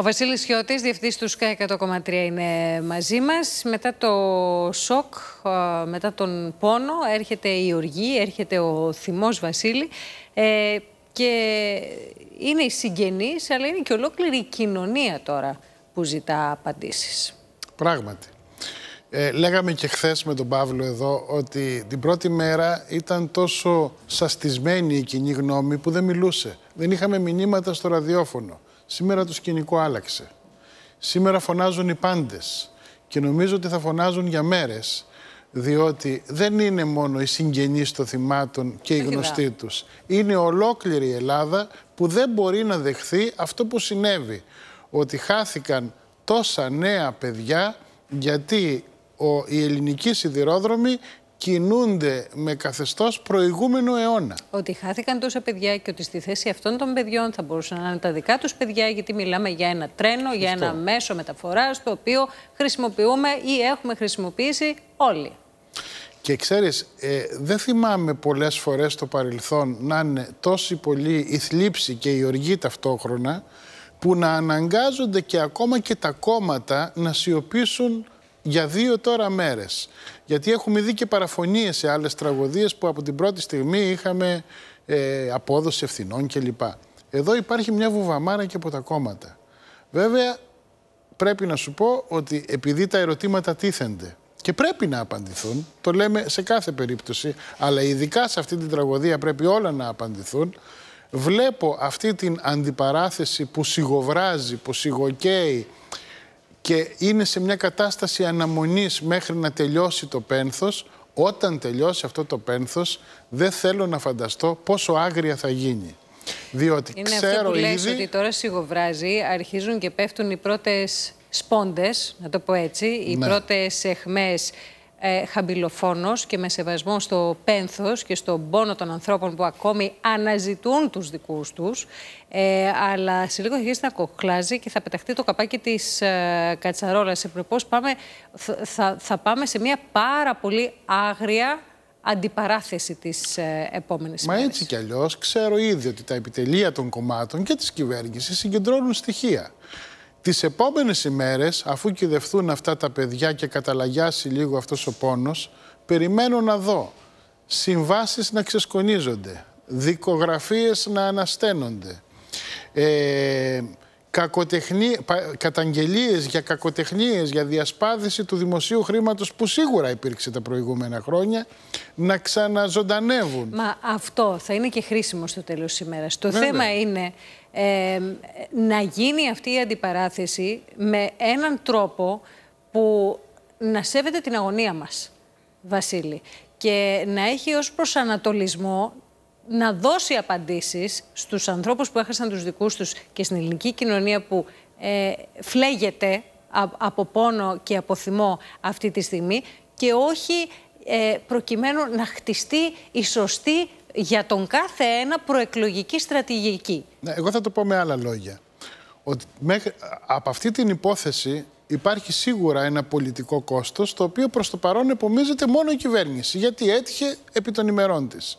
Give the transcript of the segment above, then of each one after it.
Ο Βασίλης Χιώτης, διευθυντής του ΣΚΑ 100,3, είναι μαζί μας. Μετά το σοκ, μετά τον πόνο, έρχεται η οργή, έρχεται ο θυμός Βασίλη. Ε, και είναι οι συγγενείς, αλλά είναι και ολόκληρη η κοινωνία τώρα που ζητά απαντήσεις. Πράγματι. Ε, λέγαμε και χθες με τον Παύλο εδώ ότι την πρώτη μέρα ήταν τόσο σαστισμένη η κοινή γνώμη που δεν μιλούσε. Δεν είχαμε μηνύματα στο ραδιόφωνο. Σήμερα το σκηνικό άλλαξε. Σήμερα φωνάζουν οι πάντες και νομίζω ότι θα φωνάζουν για μέρες διότι δεν είναι μόνο οι συγγενείς των θυμάτων και οι γνωστοί τους. Είναι ολόκληρη η Ελλάδα που δεν μπορεί να δεχθεί αυτό που συνέβη. Ότι χάθηκαν τόσα νέα παιδιά γιατί ο, η ελληνική σιδηρόδρομη κινούνται με καθεστώς προηγούμενου αιώνα. Ότι χάθηκαν τόσα παιδιά και ότι στη θέση αυτών των παιδιών θα μπορούσαν να είναι τα δικά τους παιδιά, γιατί μιλάμε για ένα τρένο, για ένα μέσο μεταφοράς, το οποίο χρησιμοποιούμε ή έχουμε χρησιμοποιήσει όλοι. Και ξέρεις, ε, δεν θυμάμαι πολλές φορές στο παρελθόν να είναι τόση πολύ η θλίψη και η οργή ταυτόχρονα, που να αναγκάζονται και ακόμα και τα κόμματα να σιωπήσουν για δύο τώρα μέρες. Γιατί έχουμε δει και παραφωνίες σε άλλες τραγωδίες που από την πρώτη στιγμή είχαμε ε, απόδοση ευθυνών κλπ. Εδώ υπάρχει μια βουβαμάρα και από τα κόμματα. Βέβαια, πρέπει να σου πω ότι επειδή τα ερωτήματα τίθενται και πρέπει να απαντηθούν, το λέμε σε κάθε περίπτωση, αλλά ειδικά σε αυτή την τραγωδία πρέπει όλα να απαντηθούν, βλέπω αυτή την αντιπαράθεση που σιγοβράζει, που σιγοκαίει, και είναι σε μια κατάσταση αναμονής μέχρι να τελειώσει το πένθος. Όταν τελειώσει αυτό το πένθος, δεν θέλω να φανταστώ πόσο άγρια θα γίνει. Διότι είναι ξέρω αυτό που ήδη... ότι τώρα σιγοβράζει, αρχίζουν και πέφτουν οι πρώτες σπόντες, να το πω έτσι, οι ναι. πρώτες εχμές ε, και με σεβασμό στο πένθος και στον πόνο των ανθρώπων που ακόμη αναζητούν τους δικούς τους. Ε, αλλά σε λίγο θα να κοκλάζει και θα πεταχτεί το καπάκι της ε, κατσαρόλας. πάμε, θα, θα πάμε σε μια πάρα πολύ άγρια αντιπαράθεση της ε, επόμενε Μα έτσι κι αλλιώς ξέρω ήδη ότι τα επιτελεία των κομμάτων και της κυβέρνησης συγκεντρώνουν στοιχεία. Τις επόμενες ημέρες, αφού κυδευθούν αυτά τα παιδιά και καταλαγιάσει λίγο αυτός ο πόνος, περιμένω να δω συμβάσεις να ξεσκονίζονται, δικογραφίες να αναστένονται ε, κακοτεχνί... καταγγελίες για κακοτεχνίες, για διασπάθηση του δημοσίου χρήματος που σίγουρα υπήρξε τα προηγούμενα χρόνια, να ξαναζωντανεύουν. Μα αυτό θα είναι και χρήσιμο στο τέλος σήμερα. ημέρας. Το θέμα είναι ε, να γίνει αυτή η αντιπαράθεση με έναν τρόπο που να σέβεται την αγωνία μας, Βασίλη, και να έχει ως προσανατολισμό να δώσει απαντήσεις στους ανθρώπους που έχασαν τους δικούς τους και στην ελληνική κοινωνία που ε, φλέγεται από πόνο και από θυμό αυτή τη στιγμή και όχι ε, προκειμένου να χτιστεί η σωστή για τον κάθε ένα προεκλογική στρατηγική. Ναι, εγώ θα το πω με άλλα λόγια. Ότι μέχρι, από αυτή την υπόθεση υπάρχει σίγουρα ένα πολιτικό κόστος το οποίο προς το παρόν επομίζεται μόνο η κυβέρνηση γιατί έτυχε επί των ημερών της.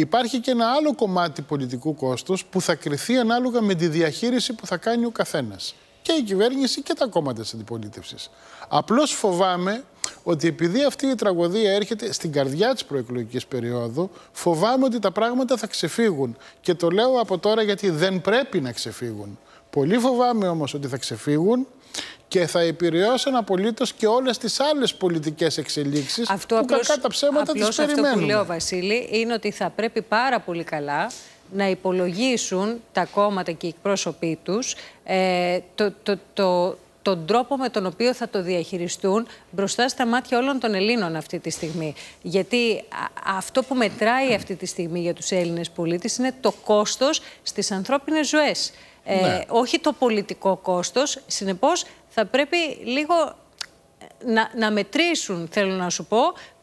Υπάρχει και ένα άλλο κομμάτι πολιτικού κόστους που θα κρυθεί ανάλογα με τη διαχείριση που θα κάνει ο καθένας. Και η κυβέρνηση και τα κόμματα της αντιπολίτευσης. Απλώς φοβάμαι ότι επειδή αυτή η τραγωδία έρχεται στην καρδιά της προεκλογικής περίοδου, φοβάμαι ότι τα πράγματα θα ξεφύγουν. Και το λέω από τώρα γιατί δεν πρέπει να ξεφύγουν. Πολύ φοβάμαι όμως ότι θα ξεφύγουν και θα επηρεώσουν απολύτως και όλες τις άλλες πολιτικές εξελίξεις που απλώς, κακά τα ψέματα τις περιμένουν. Αυτό που λέω, Βασίλη, είναι ότι θα πρέπει πάρα πολύ καλά να υπολογίσουν τα κόμματα και οι εκπρόσωποι τους ε, το, το, τον τρόπο με τον οποίο θα το διαχειριστούν μπροστά στα μάτια όλων των Ελλήνων αυτή τη στιγμή. Γιατί αυτό που μετράει αυτή τη στιγμή για τους Έλληνες πολίτες είναι το κόστος στις ανθρώπινες ζωές. Ε, ναι. όχι το πολιτικό κόστος, συνεπώς θα πρέπει λίγο να, να μετρήσουν, θέλω να σου πω,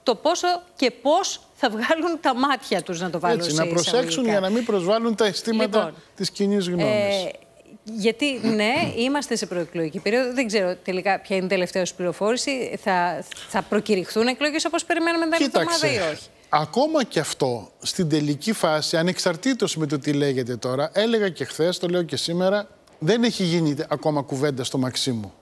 το πόσο και πώς θα βγάλουν τα μάτια τους να το βάλουν Έτσι, σε να προσέξουν για να μην προσβάλλουν τα αισθήματα λοιπόν, της κοινή ε, γνώμης. Ε, γιατί ναι, είμαστε σε προεκλογική περίοδο. Δεν ξέρω τελικά ποια είναι η τελευταία σου πληροφόρηση. Θα, θα προκηρυχθούν εκλογές όπως περιμέναμε την εβδομάδα ή όχι. Ακόμα και αυτό στην τελική φάση, ανεξαρτήτως με το τι λέγεται τώρα, έλεγα και χθες, το λέω και σήμερα, δεν έχει γίνει ακόμα κουβέντα στο Μαξίμου.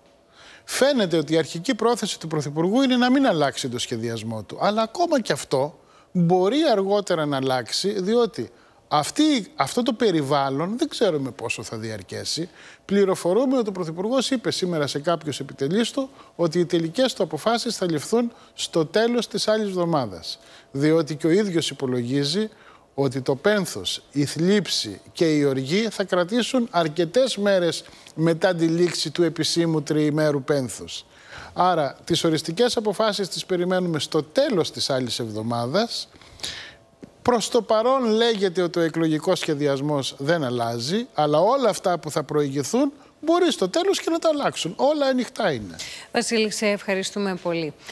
Φαίνεται ότι η αρχική πρόθεση του Πρωθυπουργού είναι να μην αλλάξει το σχεδιασμό του. Αλλά ακόμα και αυτό μπορεί αργότερα να αλλάξει, διότι αυτή, αυτό το περιβάλλον δεν ξέρουμε πόσο θα διαρκέσει. Πληροφορούμε ότι ο Πρωθυπουργός είπε σήμερα σε κάποιου επιτελείς του ότι οι τελικές του αποφάσεις θα ληφθούν στο τέλος της άλλης εβδομάδας. Διότι και ο ίδιος υπολογίζει ότι το πένθος, η θλίψη και η οργή θα κρατήσουν αρκετές μέρες μετά τη λήξη του επισήμου τριημέρου πένθους. Άρα τις οριστικές αποφάσεις τις περιμένουμε στο τέλος της άλλης εβδομάδας. Προς το παρόν λέγεται ότι ο εκλογικός σχεδιασμός δεν αλλάζει, αλλά όλα αυτά που θα προηγηθούν μπορεί στο τέλος και να τα αλλάξουν. Όλα ανοιχτά είναι. Βασίλη, σε ευχαριστούμε πολύ.